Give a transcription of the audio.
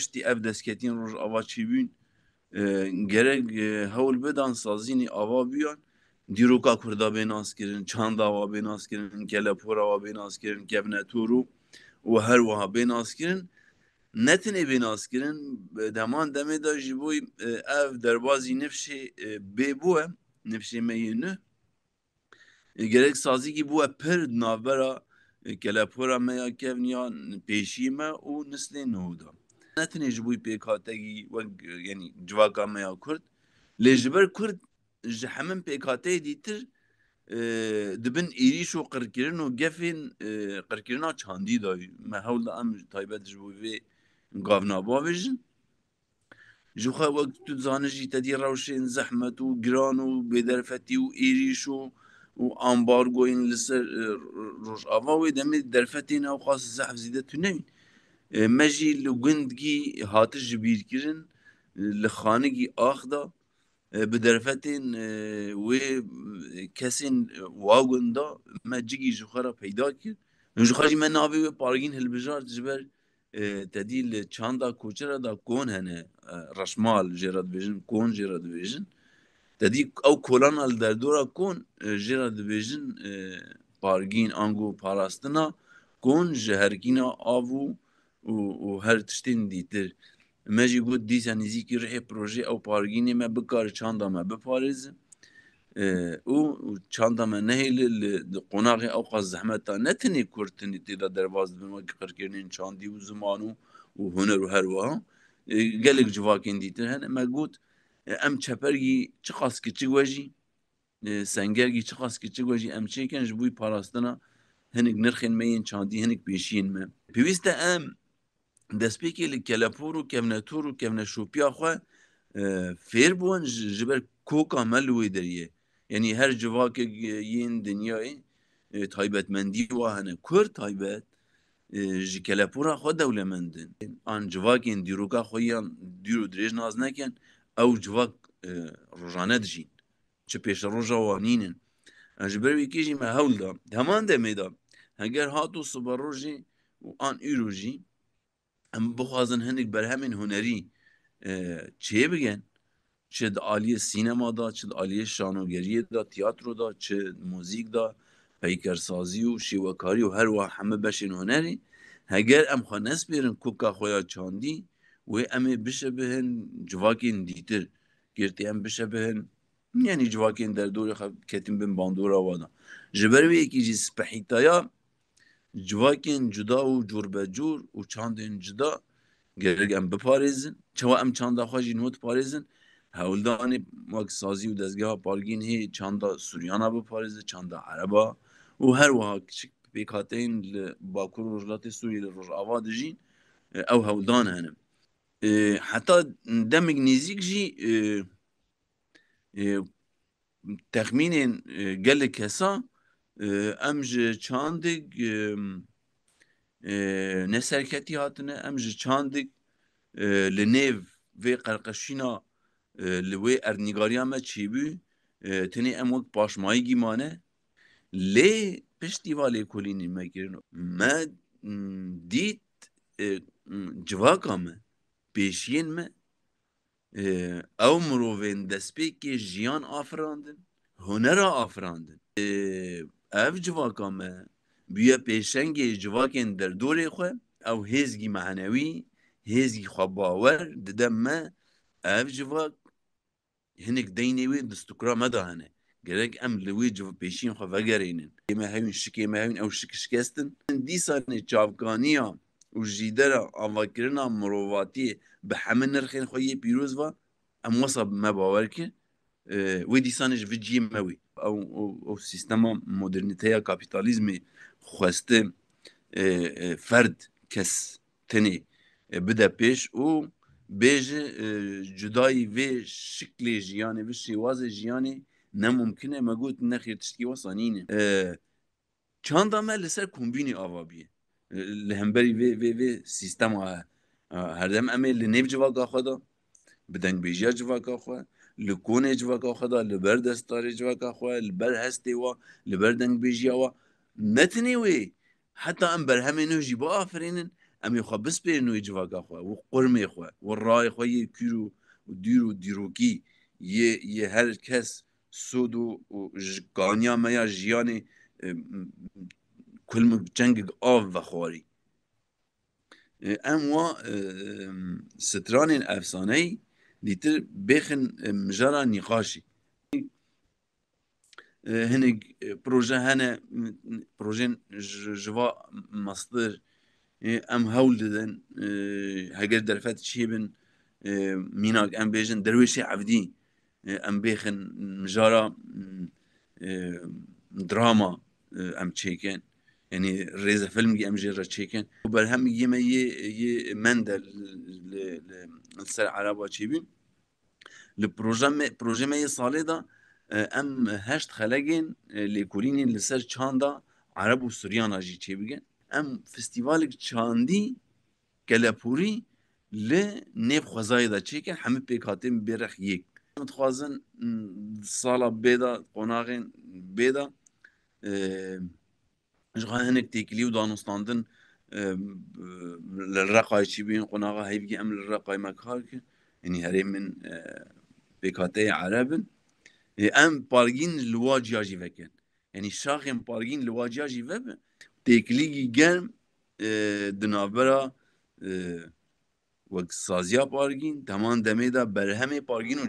piştî ev destketin roj ava çîbûn e, gerek e, hewl bedan sazînê ava bûyan dîroka Kurda bênas kirin çanda wa bênas kirin kelepora wa bênas kirin kevnetûrû û her wiha bênas kirin netinê bênas kirin e, deman demê de ji bo ev derbazî nifşê bêbû e nifşê meyê nû gerek sazîkî bû e pir navbera kelepora me ya kevniya pêşî me û nislê nû da نتنه جبوی پیکاته گی و یعنی جواکا میا کرد لجبر کرد جحمن پیکاته دیتر اه، دبن ایریش و قرکرن و گفین اه، قرکرن ها چاندی دایی محول دایم تایبت جبوی وی گاونا با بجن جوخه وقت تو زانجی تدی روشین زحمت و گران و بدرفتی و ایریش و و امبارگوین لسر اه، روش آوا و دمی درفتی نو خواست زحف زیده تو نمید مجی لگندگی هات جبیر کردن لخانگی آخدا به و کسین واگندا مجیگی جخرا پیدا کرد جخری من نابی و پارگین هلبجار جبر تدیل چاندا کوچرا دا کون هنه رشمال جراد بیجن کون جراد بیجن تدی او کولان ال در کون جراد بیجن پارگین آنگو پاراستنا کون جهرگین آوو و, و هر تشتین دیتر مجی گود دیسا از که رحی پروژه او پارگینی ما بکار چاندا ما او چاندا ما نهیل قناقی او قز زحمتا نتنی کرتنی تیدا درواز بنو که قرکرنین چاندی و زمانو و هنر و هر وها گلگ جواکین دیتر گود ام چپرگی چه خاص که گوشی سنگرگی چه خاص که گوشی ام چه کنش بوی پاراستنا هنگ نرخین مین چاندی هنگ پیشین ما ام دەستپێکی لە کەلەپۆر و کەمنەتور و کەمنە شوپیاخوا فێر بوون ji ber koka melûê deriye yanî her civakê yên dinyayê taybetmendî wa hene kur taybet ji kelepora xwe dewlemen din an civakên dîroka xyan dîr û dirêj naz neken ew civak rojane dijîn çi pêşe roja wanînin em ji ber wêkî jî me hewl da heman demê da heger hat û subarojî û an îrojî ام بخوازن بر همین هنری چه بگن؟ چه چه سینما شانوگری دا، دا، دا، چه چه موزیک پیکر سازی و شیوکاری و هر همه بشین هنری هنری، ام خواه نس بیرن کوکا خویا چاندی و امی بشه بهن جواکین دیتر گرتی بشه بشه بهن یعنی در دور خب کتیم بین باندورا وادا جبروی یکی جی سپحیتایا جواکین جدا و جور به جور و چاندین جدا گرگم بپاریزن چوا ام چاندا خواجی نوت پاریزن هولدانی وک سازی و دزگاه ها پالگین هی چاندا سوریانا بپاریزن چاندا عربا و هر وها کچک بیکاتین باکور و رجلات سوری رج او هولدان هنم حتا دمگ نیزیک جی تخمین گل کسا امج چاندگ نسرکتی هاتنه امجه چاندگ لنیو و قرقشینا لوی ارنگاری همه چی بی تنی امود پاشمایی گیمانه لی پشتی والی کلینی مگیرن ما دید جواکا ما پیشین ما او مروین که جیان آفراندن هنر آفراندن اف جواكا ما بيا بيشنجي جواكا در دوري خو او هزجي معنوي هزجي خو باور ددم ما اف جواك هنك دينيوي دستوكرا مدى هنا قالك ام لوي جوا بيشين خو فاقرينن كيما هاين شكي ما هاين او شك شكاستن دي ساني جافكانيا وجيدرا افاكرنا مرواتي بحمل نرخين خويا بيروزفا ام وصب ما باوركي ودي سانج فيجي ماوي او او سیستم مدرنیته یا کاپیتالیزم خوسته اه، اه، فرد کس تنی بده پیش او بیج اه، جدای و شکل جیانه و شیواز جیانه نممکنه مگوت نخیر تشکی و سانینه چند همه لسر کمبینی آوا بیه لهمبری و و و سیستم آه هر دم امه لنیب جواگا خدا بدنگ بیجیا جواگا خواه لكون اجواك خدا لبرد استار اجواك اخوا لبر هستي و لبردنك و نتني وي حتى ام برهم انه جيبا افرينن ام يخبس بي انه اجواك اخوا و قرمي اخوا و راي اخوا يي كيرو و ديرو ديروكي يي يي هر كس سودو و جانيا ميا جياني كل مجنگ اف بخوري ام سترانين افسانهي دیتر بخن مجرى نقاشي اه، هنگ پروژه هنه پروژه جوا مصدر اه، ام هول دادن هگر اه، درفت چی بین میناگ ام بیجن درویشی عبدی ام بیخن مجارا دراما ام چیکن يعني فيلم یعنی جي فلمگی ئەمژێ ڕەچێکن و بەرهەم یمە مندە سەر عراوا چێبی لە پرۆژەمەیە ساڵێدا ئەم هەشت خەلەگەن لێکولینین لەسەر چاندا عرب و سوریاناژی چێبگەن ئەم فستیوالێک چاندی گەلەپوری لە نێبخوازایدا چێکە هەمە پێکاتێن بێرەخ یەک متخوازن ساڵا بێدا قۆناغێن بێدا آه، ژغا هەنێک تێکلی و دانوستاندن لە چی بین قۆناغا هەیبگی ئەم لە ڕقای مەکارکە ینی هەرێ من پێکاتەیە عرەبن ئەم پارگین لوا جیاژی بکەن ینی شاخێن پارگین لوا جیاژی بەبن تێکلیگی گەرم دنابرا وەک سازیا پارگین تەمان دەمێدا بەرهەمێ پارگین و